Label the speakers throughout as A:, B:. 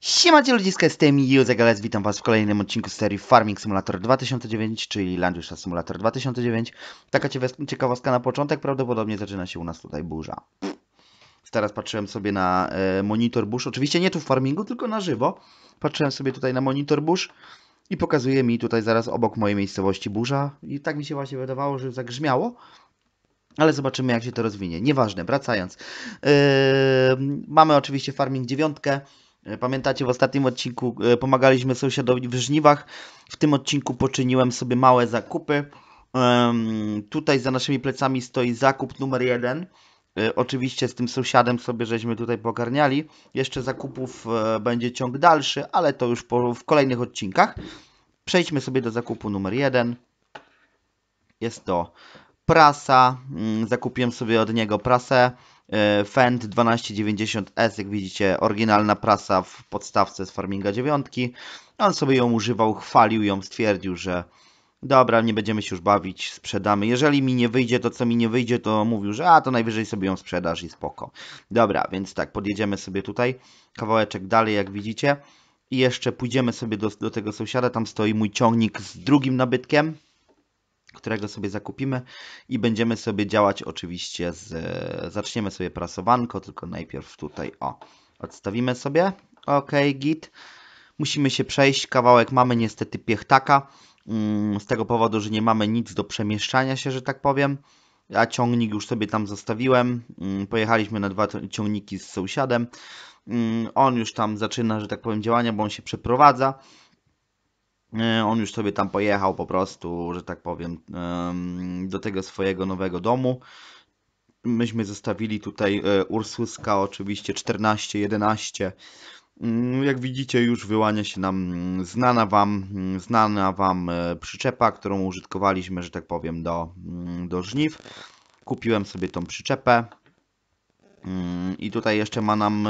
A: Siemacie ludziska, z tym Gales, witam was w kolejnym odcinku serii Farming Simulator 2009, czyli Landusza Simulator 2009. Taka ciekawostka na początek, prawdopodobnie zaczyna się u nas tutaj burza. Teraz patrzyłem sobie na e, monitor burz, oczywiście nie tu w farmingu, tylko na żywo. Patrzyłem sobie tutaj na monitor burz i pokazuje mi tutaj zaraz obok mojej miejscowości burza. I tak mi się właśnie wydawało, że zagrzmiało, ale zobaczymy, jak się to rozwinie. Nieważne, wracając. Yy, mamy oczywiście farming dziewiątkę. E, pamiętacie, w ostatnim odcinku e, pomagaliśmy sąsiadowi w żniwach. W tym odcinku poczyniłem sobie małe zakupy. Tutaj za naszymi plecami stoi zakup numer jeden. E, oczywiście z tym sąsiadem sobie żeśmy tutaj pogarniali. Jeszcze zakupów będzie ciąg dalszy, ale to już w kolejnych odcinkach. Przejdźmy sobie do zakupu numer jeden. Jest to prasa. Mm, zakupiłem sobie od niego prasę E, Fend 1290S, jak widzicie, oryginalna prasa w podstawce z Farminga 9. On sobie ją używał, chwalił ją, stwierdził, że dobra, nie będziemy się już bawić, sprzedamy. Jeżeli mi nie wyjdzie to, co mi nie wyjdzie, to mówił, że a, to najwyżej sobie ją sprzedasz i spoko. Dobra, więc tak, podjedziemy sobie tutaj, kawałeczek dalej, jak widzicie. I jeszcze pójdziemy sobie do, do tego sąsiada, tam stoi mój ciągnik z drugim nabytkiem którego sobie zakupimy i będziemy sobie działać oczywiście z... Zaczniemy sobie prasowanko, tylko najpierw tutaj o, odstawimy sobie, ok, git. Musimy się przejść, kawałek mamy niestety piechtaka, mm, z tego powodu, że nie mamy nic do przemieszczania się, że tak powiem. A ciągnik już sobie tam zostawiłem. Mm, pojechaliśmy na dwa ciągniki z sąsiadem. Mm, on już tam zaczyna, że tak powiem, działania, bo on się przeprowadza. E, on już sobie tam pojechał po prostu, że tak powiem, do tego swojego nowego domu. Myśmy zostawili tutaj e, Ursuska oczywiście 14-11. Mm, jak widzicie już wyłania się nam mm, znana wam, mm, znana wam e, przyczepa, którą użytkowaliśmy, że tak powiem, do, do żniw. Kupiłem sobie tą przyczepę. I tutaj jeszcze ma nam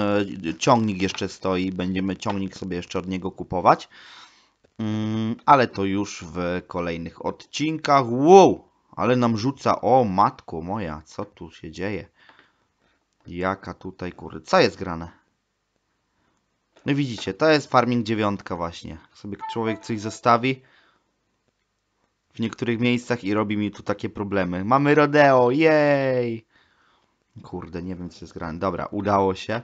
A: ciągnik jeszcze stoi, będziemy ciągnik sobie jeszcze od niego kupować. Mm, ale to już w kolejnych odcinkach. Wow! Ale nam rzuca. O matko moja, co tu się dzieje? Jaka tutaj kury. Co jest grane? No widzicie, to jest farming dziewiątka właśnie. Sobie człowiek coś zostawi w niektórych miejscach i robi mi tu takie problemy. Mamy rodeo, jej! Kurde, nie wiem co jest grane. Dobra, udało się.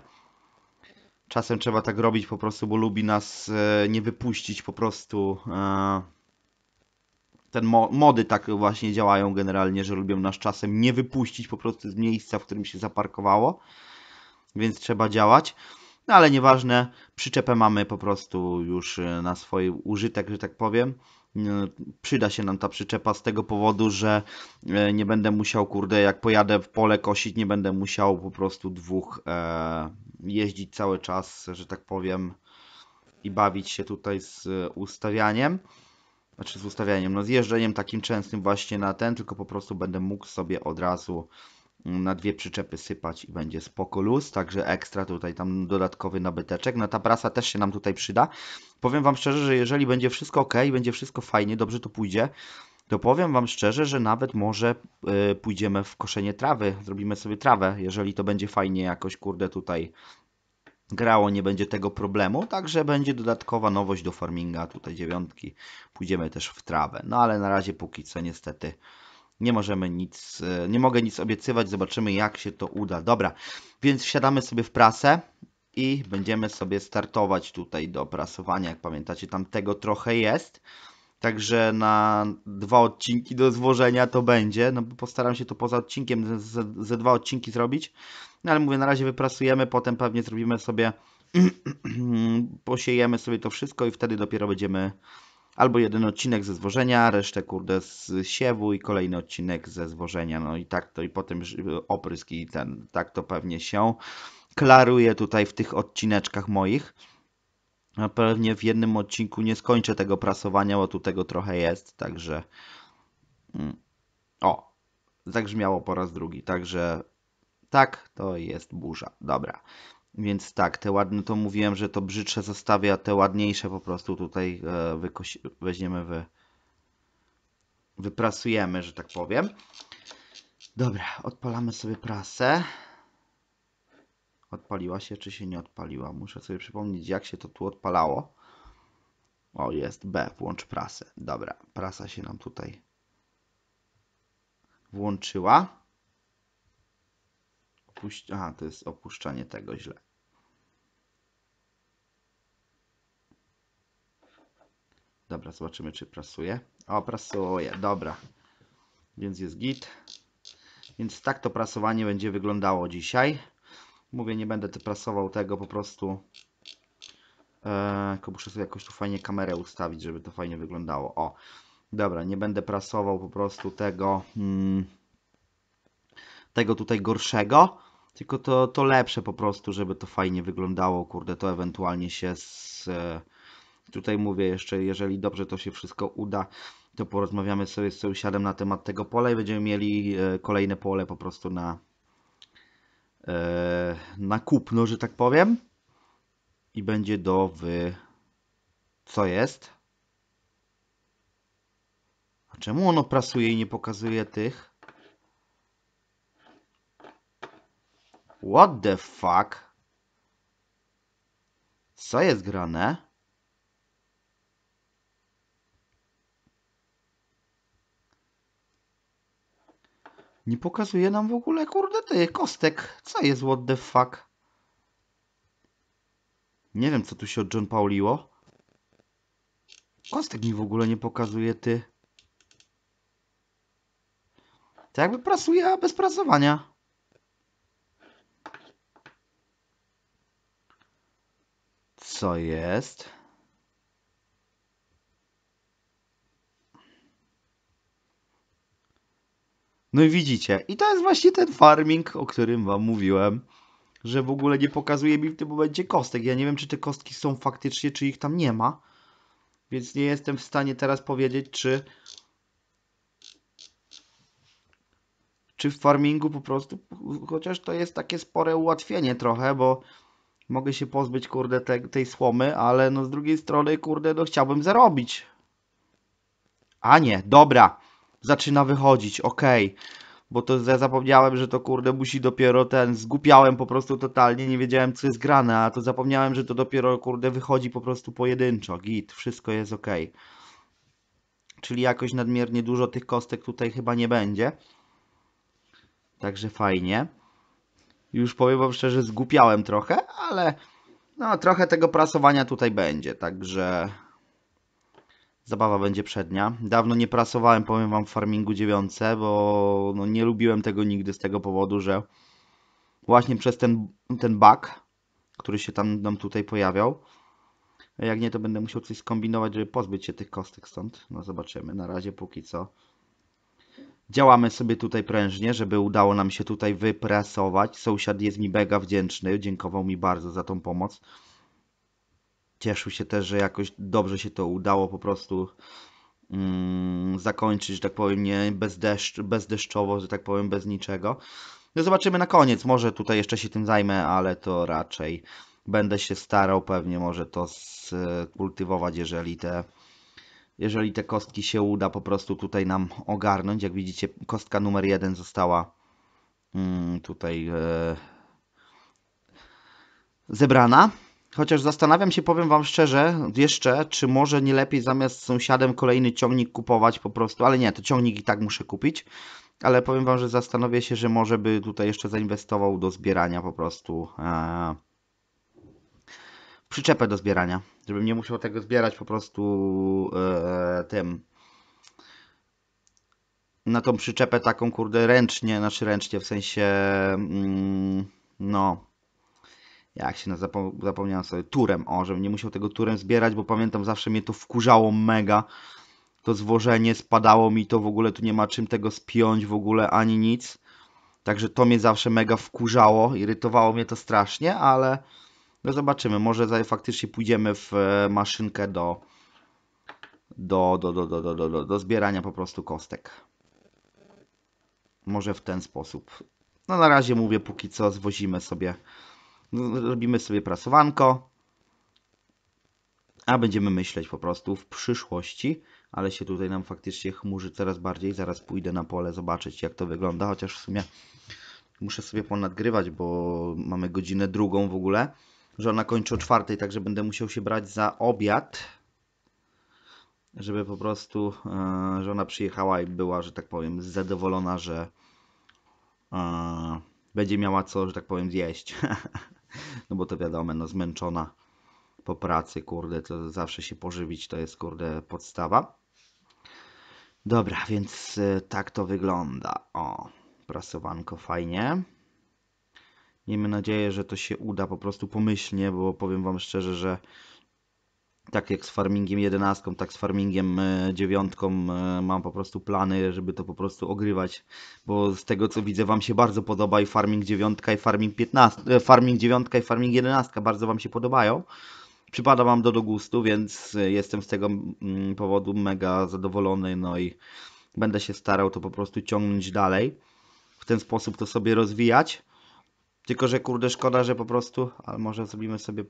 A: Czasem trzeba tak robić po prostu, bo lubi nas e, nie wypuścić po prostu. E, ten mody tak właśnie działają generalnie, że lubią nas czasem nie wypuścić po prostu z miejsca, w którym się zaparkowało. Więc trzeba działać. No ale nieważne, przyczepę mamy po prostu już e, na swój użytek, że tak powiem. E, przyda się nam ta przyczepa z tego powodu, że e, nie będę musiał, kurde, jak pojadę w pole kosić, nie będę musiał po prostu dwóch e, jeździć cały czas, że tak powiem, i bawić się tutaj z ustawianiem. Znaczy z ustawianiem, no z jeżdżeniem takim częstym właśnie na ten, tylko po prostu będę mógł sobie od razu na dwie przyczepy sypać i będzie spoko luz, także ekstra tutaj tam dodatkowy nabyteczek. No ta prasa też się nam tutaj przyda. Powiem Wam szczerze, że jeżeli będzie wszystko ok, będzie wszystko fajnie, dobrze to pójdzie, to powiem Wam szczerze, że nawet może yy, pójdziemy w koszenie trawy, zrobimy sobie trawę, jeżeli to będzie fajnie jakoś, kurde, tutaj grało, nie będzie tego problemu, także będzie dodatkowa nowość do farminga, tutaj dziewiątki, pójdziemy też w trawę, no ale na razie póki co niestety nie możemy nic, e, nie mogę nic obiecywać, zobaczymy jak się to uda. Dobra, więc wsiadamy sobie w prasę i będziemy sobie startować tutaj do prasowania, jak pamiętacie, tam tego trochę jest. Także na dwa odcinki do złożenia to będzie, no bo postaram się to poza odcinkiem ze, ze dwa odcinki zrobić. No ale mówię, na razie wyprasujemy, potem pewnie zrobimy sobie, posiejemy sobie to wszystko i wtedy dopiero będziemy Albo jeden odcinek ze zwożenia, resztę kurde z siewu i kolejny odcinek ze zwożenia. No i tak to i potem oprysk i ten, tak to pewnie się klaruję tutaj w tych odcineczkach moich. Pewnie w jednym odcinku nie skończę tego prasowania, bo tu tego trochę jest, także... Mm, o, zagrzmiało po raz drugi, także tak, to jest burza. Dobra. Więc tak, te ładne no to mówiłem, że to brzydsze zostawię, a te ładniejsze po prostu tutaj e, weźmiemy, wy wyprasujemy, że tak powiem. Dobra, odpalamy sobie prasę. Odpaliła się, czy się nie odpaliła? Muszę sobie przypomnieć, jak się to tu odpalało. O, jest B, włącz prasę. Dobra, prasa się nam tutaj włączyła opuść... Aha, to jest opuszczanie tego źle. Dobra, zobaczymy, czy prasuje. O, prasuje, dobra. Więc jest git. Więc tak to prasowanie będzie wyglądało dzisiaj. Mówię, nie będę prasował tego po prostu. Eee, tylko muszę sobie jakoś tu fajnie kamerę ustawić, żeby to fajnie wyglądało. O, dobra, nie będę prasował po prostu tego, hmm, tego tutaj gorszego. Tylko to, to lepsze po prostu, żeby to fajnie wyglądało, kurde, to ewentualnie się z... E, tutaj mówię jeszcze, jeżeli dobrze to się wszystko uda, to porozmawiamy sobie z sąsiadem na temat tego pola i będziemy mieli e, kolejne pole po prostu na, e, na kupno, że tak powiem. I będzie do wy... Co jest? A czemu ono prasuje i nie pokazuje tych? What the fuck? Co jest grane? Nie pokazuje nam w ogóle, kurde, ty, kostek. Co jest what the fuck? Nie wiem, co tu się od John Pauliło. Kostek mi w ogóle nie pokazuje, ty. To jakby pracuje, a bez pracowania. co jest? No i widzicie, i to jest właśnie ten farming, o którym wam mówiłem, że w ogóle nie pokazuje mi w tym momencie kostek. Ja nie wiem, czy te kostki są faktycznie, czy ich tam nie ma, więc nie jestem w stanie teraz powiedzieć, czy czy w farmingu po prostu, chociaż to jest takie spore ułatwienie trochę, bo mogę się pozbyć, kurde, te, tej słomy, ale no z drugiej strony, kurde, no chciałbym zarobić. A nie, dobra, zaczyna wychodzić, okej. Okay. Bo to ja zapomniałem, że to kurde musi dopiero ten, zgupiałem po prostu totalnie, nie wiedziałem co jest grane, a to zapomniałem, że to dopiero kurde wychodzi po prostu pojedynczo, git, wszystko jest ok. Czyli jakoś nadmiernie dużo tych kostek tutaj chyba nie będzie. Także fajnie już powiem wam szczerze, zgłupiałem trochę, ale no, trochę tego prasowania tutaj będzie, także zabawa będzie przednia. Dawno nie prasowałem, powiem wam, w Farmingu 9, bo no, nie lubiłem tego nigdy z tego powodu, że właśnie przez ten, ten bug, który się tam nam tutaj pojawiał, jak nie, to będę musiał coś skombinować, żeby pozbyć się tych kostek stąd. No zobaczymy, na razie póki co Działamy sobie tutaj prężnie, żeby udało nam się tutaj wyprasować. Sąsiad jest mi mega wdzięczny, dziękował mi bardzo za tą pomoc. Cieszył się też, że jakoś dobrze się to udało po prostu mm, zakończyć, że tak powiem, nie bez deszcz, bezdeszczowo, że tak powiem, bez niczego. No zobaczymy na koniec, może tutaj jeszcze się tym zajmę, ale to raczej będę się starał pewnie może to skultywować, jeżeli te jeżeli te kostki się uda po prostu tutaj nam ogarnąć. Jak widzicie, kostka numer 1 została mm, tutaj e, zebrana. Chociaż zastanawiam się, powiem Wam szczerze, jeszcze, czy może nie lepiej zamiast sąsiadem kolejny ciągnik kupować po prostu, ale nie, to ciągnik i tak muszę kupić, ale powiem Wam, że zastanowię się, że może by tutaj jeszcze zainwestował do zbierania po prostu e, przyczepę do zbierania, żebym nie musiał tego zbierać po prostu e, tym na tą przyczepę taką kurde ręcznie, znaczy ręcznie w sensie mm, no jak się nazywa, zapomniałem sobie, turem, o, żebym nie musiał tego turem zbierać, bo pamiętam zawsze mnie to wkurzało mega, to złożenie spadało mi, to w ogóle tu nie ma czym tego spiąć w ogóle, ani nic, także to mnie zawsze mega wkurzało, irytowało mnie to strasznie, ale no zobaczymy, może faktycznie pójdziemy w e, maszynkę do, do, do, do, do, do, do, do zbierania po prostu kostek. Może w ten sposób. No na razie mówię, póki co zwozimy sobie, no, robimy sobie prasowanko. A będziemy myśleć po prostu w przyszłości, ale się tutaj nam faktycznie chmurzy coraz bardziej. Zaraz pójdę na pole zobaczyć jak to wygląda, chociaż w sumie muszę sobie ponadgrywać, bo mamy godzinę drugą w ogóle że ona kończy o czwartej, także będę musiał się brać za obiad, żeby po prostu, e, że ona przyjechała i była, że tak powiem, zadowolona, że e, będzie miała co, że tak powiem, zjeść. no bo to wiadomo, no zmęczona po pracy, kurde, to zawsze się pożywić, to jest, kurde, podstawa. Dobra, więc e, tak to wygląda. O, prasowanko fajnie. Miejmy nadzieję, że to się uda po prostu pomyślnie, bo powiem Wam szczerze, że tak jak z farmingiem 11, tak z farmingiem 9 e, e, mam po prostu plany, żeby to po prostu ogrywać, bo z tego co widzę wam się bardzo podoba i farming 9 i farming 15, e, farming 9 i farming 11 bardzo wam się podobają. Przypada wam do, do gustu, więc jestem z tego mm, powodu mega zadowolony, no i będę się starał to po prostu ciągnąć dalej. W ten sposób to sobie rozwijać. Tylko, że kurde, szkoda, że po prostu, ale może zrobimy sobie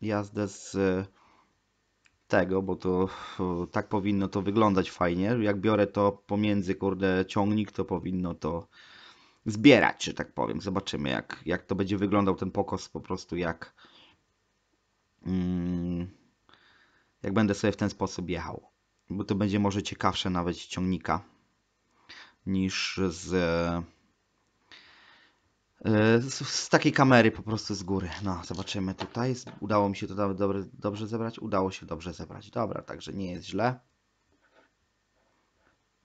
A: jazdę z e, tego, bo to tak powinno to wyglądać fajnie. Jak biorę to pomiędzy, kurde, ciągnik, to powinno to zbierać, że tak powiem. Zobaczymy, jak, jak to będzie wyglądał ten pokos, po prostu jak mm, jak będę sobie w ten sposób jechał. Bo to będzie może ciekawsze nawet ciągnika niż z e, E, z, z, takiej kamery po prostu z góry. No, zobaczymy tutaj. Udało mi się to dobrze zebrać? Udało się dobrze zebrać. Dobra, także nie jest źle.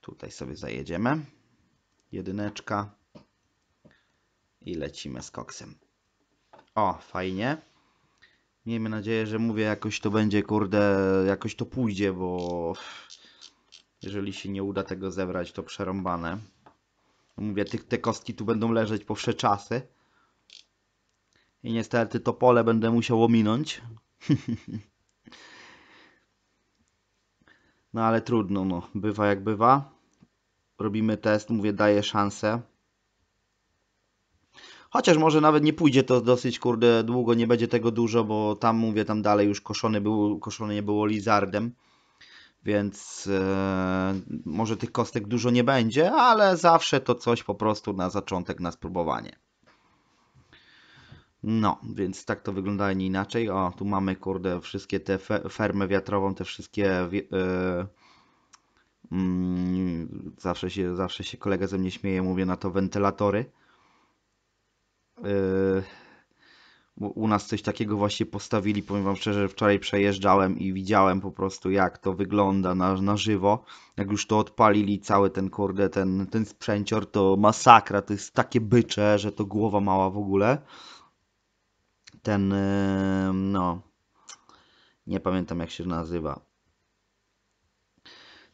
A: Tutaj sobie zajedziemy. Jedyneczka. I lecimy z koksem. O, fajnie. Miejmy nadzieję, że mówię, jakoś to będzie, kurde, jakoś to pójdzie, bo jeżeli się nie uda tego zebrać, to przerąbane. Mówię, te, te kostki tu będą leżeć po wsze czasy. I niestety to pole będę musiał ominąć. no ale trudno, no. Bywa jak bywa. Robimy test, mówię, daję szansę. Chociaż może nawet nie pójdzie to dosyć, kurde, długo, nie będzie tego dużo, bo tam, mówię, tam dalej już koszony, był, koszony nie było lizardem więc e, może tych kostek dużo nie będzie, ale zawsze to coś po prostu na zaczątek, na spróbowanie. No, więc tak to wygląda nie inaczej. O, tu mamy kurde wszystkie te fe wiatrową, te wszystkie... E, mm, zawsze, się, zawsze się kolega ze mnie śmieje, mówię na to wentylatory. E, u nas coś takiego właśnie postawili, powiem wam szczerze, wczoraj przejeżdżałem i widziałem po prostu jak to wygląda na, na żywo. Jak już to odpalili cały ten kurde, ten, ten sprzęcior, to masakra, to jest takie bycze, że to głowa mała w ogóle. Ten, y, no, nie pamiętam jak się nazywa.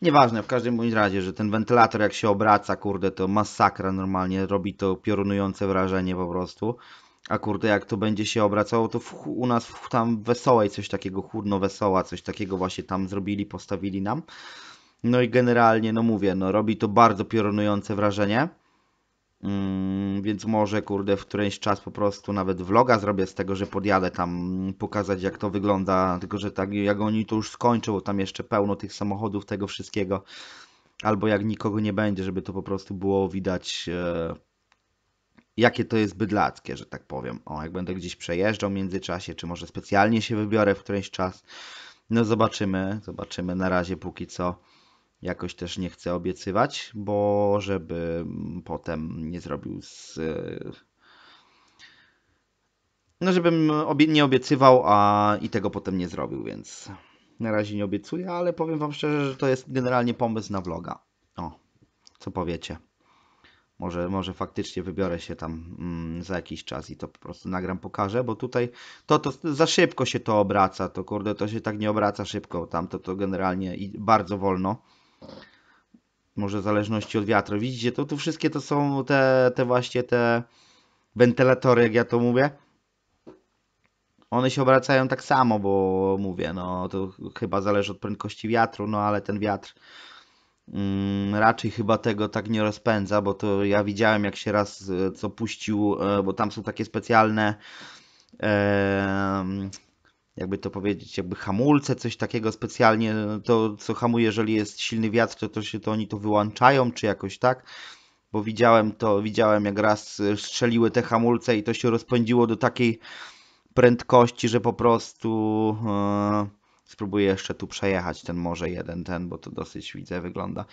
A: Nieważne, w każdym bądź razie, że ten wentylator jak się obraca, kurde, to masakra normalnie, robi to piorunujące wrażenie po prostu. A kurde, jak to będzie się obracało, to w, u nas w, tam wesołej coś takiego, chudno wesoła, coś takiego właśnie tam zrobili, postawili nam. No i generalnie, no mówię, no robi to bardzo piorunujące wrażenie. Mm, więc może, kurde, w którymś czas po prostu nawet vloga zrobię z tego, że podjadę tam mm, pokazać jak to wygląda, tylko że tak jak oni to już skończą, tam jeszcze pełno tych samochodów, tego wszystkiego, albo jak nikogo nie będzie, żeby to po prostu było widać e, jakie to jest bydlackie, że tak powiem. O, jak będę gdzieś przejeżdżał w międzyczasie, czy może specjalnie się wybiorę w któryś czas. No zobaczymy, zobaczymy. Na razie póki co jakoś też nie chcę obiecywać, bo żeby potem nie zrobił z... No żebym obie... nie obiecywał, a i tego potem nie zrobił, więc na razie nie obiecuję, ale powiem Wam szczerze, że to jest generalnie pomysł na vloga. O, co powiecie? Może, może faktycznie wybiorę się tam mm, za jakiś czas i to po prostu nagram, pokażę, bo tutaj to, to za szybko się to obraca, to kurde, to się tak nie obraca szybko, tam to, to generalnie i bardzo wolno. Może w zależności od wiatru. Widzicie, to tu wszystkie to są te, te właśnie te wentylatory, jak ja to mówię one się obracają tak samo, bo mówię, no to chyba zależy od prędkości wiatru, no ale ten wiatr Mm, raczej chyba tego tak nie rozpędza, bo to ja widziałem jak się raz e, co puścił, e, bo tam są takie specjalne jakby to powiedzieć, jakby hamulce, coś takiego specjalnie, to co hamuje, jeżeli jest silny wiatr, to, to się to oni to wyłączają, czy jakoś tak, bo widziałem to, widziałem jak raz e, strzeliły te hamulce i to się rozpędziło do takiej prędkości, że po prostu... Yy spróbuję jeszcze tu przejechać ten może jeden ten, bo to dosyć widzę wygląda,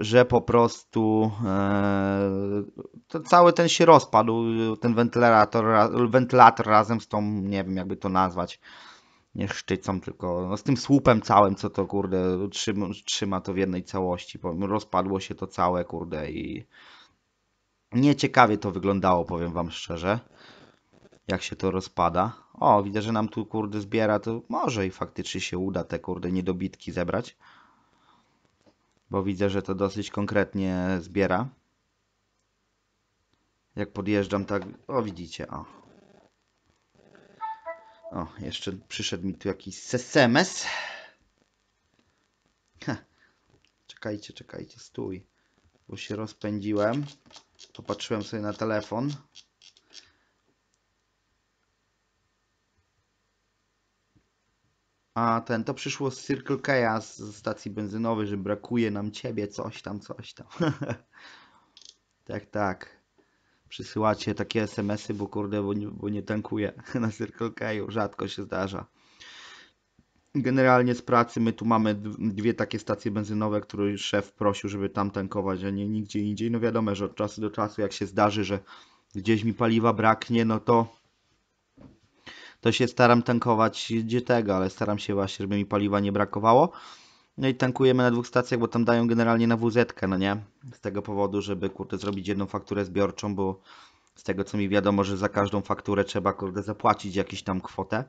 A: że po prostu e, cały ten się rozpadł, ten wentylator, wentylator razem z tą, nie wiem jakby to nazwać, nie szczycą, tylko no, z tym słupem całym, co to kurde trzyma, trzyma to w jednej całości. Rozpadło się to całe, kurde i nieciekawie to wyglądało, powiem wam szczerze jak się to rozpada. O, widzę, że nam tu kurde zbiera, to może i faktycznie się uda te kurde niedobitki zebrać. Bo widzę, że to dosyć konkretnie zbiera. Jak podjeżdżam tak, o widzicie, o. O, jeszcze przyszedł mi tu jakiś SMS. Heh. Czekajcie, czekajcie, stój. Bo się rozpędziłem. Popatrzyłem sobie na telefon. A ten, to przyszło z Circle K z stacji benzynowej, że brakuje nam ciebie, coś tam, coś tam. tak, tak. Przysyłacie takie smsy, bo kurde, bo nie, bo nie tankuję na Circle K, rzadko się zdarza. Generalnie z pracy my tu mamy dwie takie stacje benzynowe, które szef prosił, żeby tam tankować, a nie nigdzie indziej. No wiadomo, że od czasu do czasu, jak się zdarzy, że gdzieś mi paliwa braknie, no to to się staram tankować gdzie tego, ale staram się właśnie, żeby mi paliwa nie brakowało. No i tankujemy na dwóch stacjach, bo tam dają generalnie na wz no nie? Z tego powodu, żeby kurde zrobić jedną fakturę zbiorczą, bo z tego co mi wiadomo, że za każdą fakturę trzeba kurde zapłacić jakąś tam kwotę.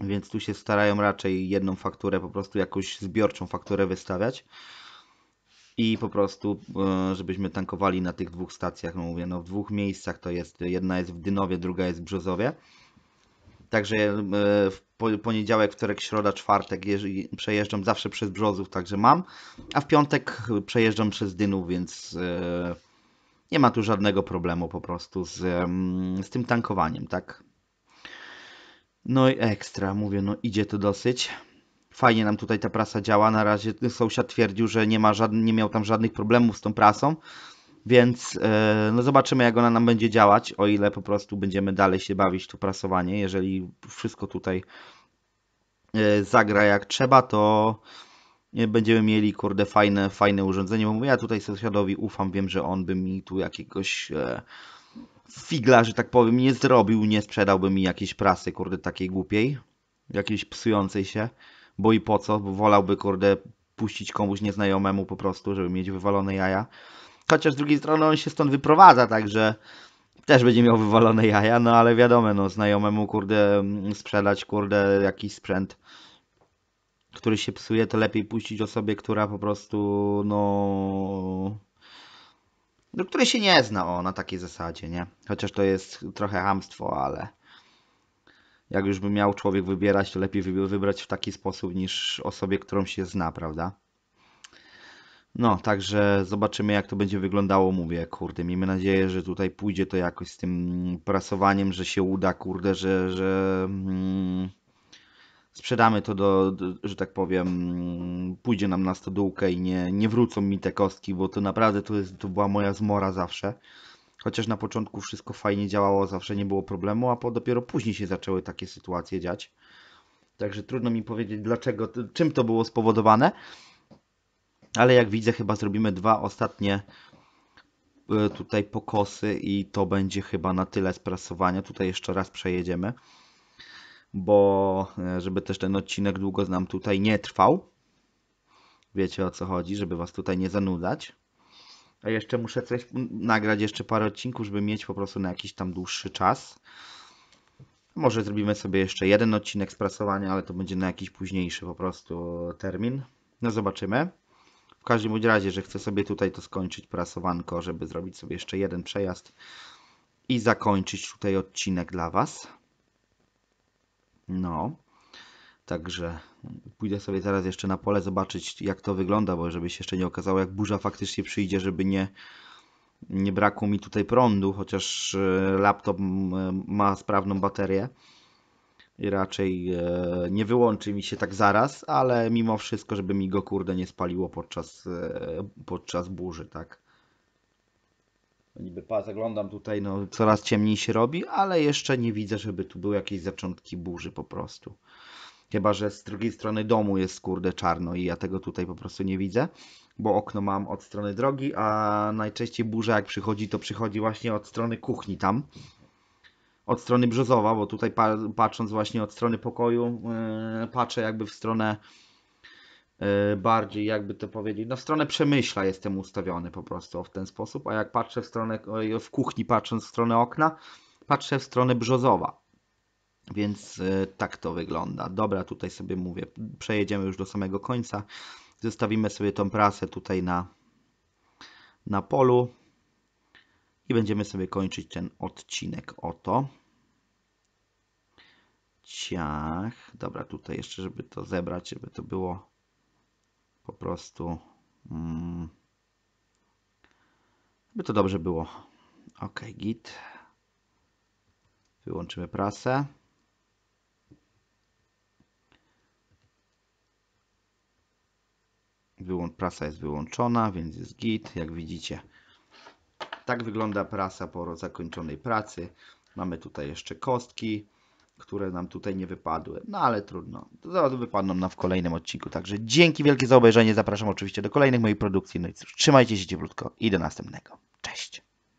A: Więc tu się starają raczej jedną fakturę, po prostu jakąś zbiorczą fakturę wystawiać i po prostu, e, żebyśmy tankowali na tych dwóch stacjach, no mówię, no w dwóch miejscach to jest, jedna jest w Dynowie, druga jest w Brzozowie. Także e, w poniedziałek, wtorek, środa, czwartek przejeżdżam zawsze przez Brzozów, także mam, a w piątek przejeżdżam przez Dynów, więc e, nie ma tu żadnego problemu po prostu z, z tym tankowaniem, tak? No i ekstra, mówię, no idzie to dosyć fajnie nam tutaj ta prasa działa. Na razie sąsiad twierdził, że nie, ma żadnych, nie miał tam żadnych problemów z tą prasą, więc e, no zobaczymy jak ona nam będzie działać, o ile po prostu będziemy dalej się bawić to prasowanie. Jeżeli wszystko tutaj e, zagra jak trzeba, to e, będziemy mieli kurde fajne, fajne urządzenie. Bo mówię, ja tutaj sąsiadowi ufam, wiem, że on by mi tu jakiegoś figla, że tak powiem, nie zrobił, nie sprzedałby mi jakiejś prasy, kurde, takiej głupiej, jakiejś psującej się bo i po co, bo wolałby kurde puścić komuś nieznajomemu po prostu, żeby mieć wywalone jaja. Chociaż z drugiej strony on się stąd wyprowadza, także też będzie miał wywalone jaja, no ale wiadomo, no znajomemu kurde mm, sprzedać kurde jakiś sprzęt, który się psuje, to lepiej puścić osobie, która po prostu no do no, której się nie zna o, na takiej zasadzie, nie? Chociaż to jest trochę hamstwo, ale jak już by miał człowiek wybierać, to lepiej wybrać w taki sposób niż osobie, którą się zna, prawda? No, także zobaczymy jak to będzie wyglądało, mówię, kurde, miejmy nadzieję, że tutaj pójdzie to jakoś z tym prasowaniem, że się uda, kurde, że, że mm, sprzedamy to do, do, że tak powiem, mm, pójdzie nam na stodółkę i nie, nie wrócą mi te kostki, bo to naprawdę to, jest, to była moja zmora zawsze. Chociaż na początku wszystko fajnie działało, zawsze nie było problemu, a po, dopiero później się zaczęły takie sytuacje dziać. Także trudno mi powiedzieć dlaczego, czym to było spowodowane. Ale jak widzę, chyba zrobimy dwa ostatnie e, tutaj pokosy i to będzie chyba na tyle sprasowania. Tutaj jeszcze raz przejedziemy, bo e, żeby też ten odcinek długo znam tutaj nie trwał. Wiecie o co chodzi, żeby was tutaj nie zanudzać. A jeszcze muszę coś nagrać, jeszcze parę odcinków, żeby mieć po prostu na jakiś tam dłuższy czas. Może zrobimy sobie jeszcze jeden odcinek sprasowania, ale to będzie na jakiś późniejszy po prostu termin. No zobaczymy. W każdym bądź razie, że chcę sobie tutaj to skończyć prasowanko, żeby zrobić sobie jeszcze jeden przejazd i zakończyć tutaj odcinek dla Was. No. Także pójdę sobie zaraz jeszcze na pole zobaczyć jak to wygląda, bo żeby się jeszcze nie okazało jak burza faktycznie przyjdzie, żeby nie, nie brakło mi tutaj prądu, chociaż e, laptop e, ma sprawną baterię i raczej e, nie wyłączy mi się tak zaraz, ale mimo wszystko, żeby mi go kurde nie spaliło podczas, podczas burzy, tak. No niby pa, zaglądam tutaj, no coraz ciemniej się robi, ale jeszcze nie widzę, żeby tu były jakieś zaczątki burzy po prostu. Chyba, że z drugiej strony domu jest kurde czarno i ja tego tutaj po prostu nie widzę, bo okno mam od strony drogi, a najczęściej burza jak przychodzi, to przychodzi właśnie od strony kuchni tam. Od strony brzozowa, bo tutaj patrząc właśnie od strony pokoju, yy, patrzę jakby w stronę yy, bardziej, jakby to powiedzieć, no w stronę przemyśla jestem ustawiony po prostu w ten sposób, a jak patrzę w stronę, yy, w kuchni patrząc w stronę okna, patrzę w stronę brzozowa. Więc e, tak to wygląda. Dobra, tutaj sobie mówię, przejedziemy już do samego końca. Zostawimy sobie tą prasę tutaj na, na polu i będziemy sobie kończyć ten odcinek. Oto. Ciach. Dobra, tutaj jeszcze, żeby to zebrać, żeby to było po prostu... Mm, by to dobrze było. Ok, git. Wyłączymy prasę. Wyłą prasa jest wyłączona, więc jest git, jak widzicie. Tak wygląda prasa po zakończonej pracy. Mamy tutaj jeszcze kostki, które nam tutaj nie wypadły, no ale trudno. Wypadną nam w kolejnym odcinku. Także dzięki wielkie za obejrzenie. Zapraszam oczywiście do kolejnych moich produkcji. No i cóż, trzymajcie się cieplutko i do następnego. Cześć!